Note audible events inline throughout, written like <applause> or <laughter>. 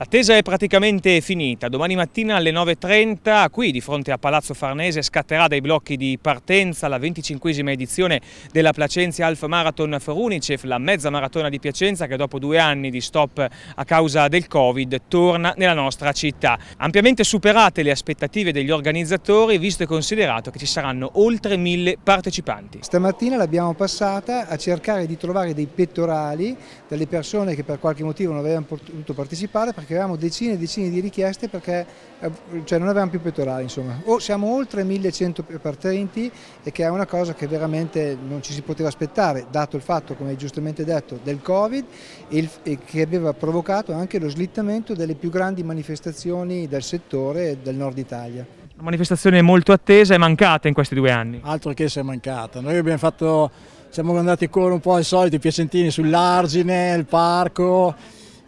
L'attesa è praticamente finita, domani mattina alle 9.30 qui di fronte a Palazzo Farnese scatterà dai blocchi di partenza la 25esima edizione della Placenza Alpha Marathon for Unicef, la mezza maratona di Piacenza che dopo due anni di stop a causa del Covid torna nella nostra città. Ampiamente superate le aspettative degli organizzatori visto e considerato che ci saranno oltre mille partecipanti. Stamattina l'abbiamo passata a cercare di trovare dei pettorali delle persone che per qualche motivo non avevano potuto partecipare perché che avevamo decine e decine di richieste perché eh, cioè, non avevamo più pettorali, insomma. O siamo oltre 1100 partenti e che è una cosa che veramente non ci si poteva aspettare, dato il fatto, come hai giustamente detto, del Covid il, e che aveva provocato anche lo slittamento delle più grandi manifestazioni del settore del nord Italia. Una manifestazione molto attesa e mancata in questi due anni. Altro che se è mancata. Noi abbiamo fatto, siamo andati a un po' al solito, i piacentini sull'argine, il parco,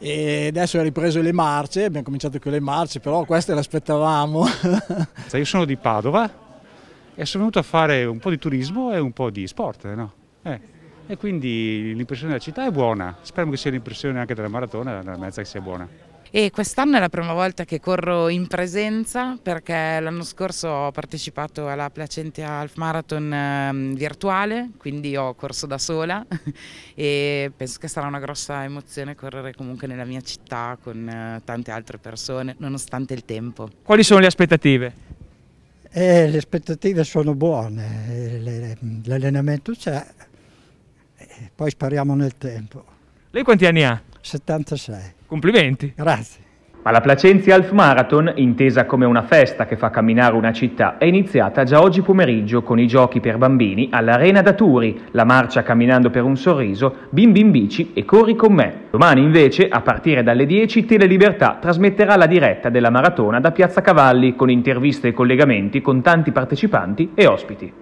e adesso ha ripreso le marce, abbiamo cominciato con le marce, però queste le aspettavamo. <laughs> Io sono di Padova e sono venuto a fare un po' di turismo e un po' di sport, no? eh, e quindi l'impressione della città è buona, speriamo che sia l'impressione anche della maratona, della mezza che sia buona e quest'anno è la prima volta che corro in presenza perché l'anno scorso ho partecipato alla Placentia Half Marathon ehm, virtuale, quindi ho corso da sola <laughs> e penso che sarà una grossa emozione correre comunque nella mia città con eh, tante altre persone nonostante il tempo. Quali sono le aspettative? Eh, le aspettative sono buone, l'allenamento c'è, eh, poi spariamo nel tempo. Lei quanti anni ha? 76. Complimenti. Grazie. Ma la Placenzi Half Marathon, intesa come una festa che fa camminare una città, è iniziata già oggi pomeriggio con i giochi per bambini all'Arena da Turi, la marcia Camminando per un sorriso, Bim Bim Bici e Corri con me. Domani invece, a partire dalle 10, Telelibertà trasmetterà la diretta della maratona da Piazza Cavalli con interviste e collegamenti con tanti partecipanti e ospiti.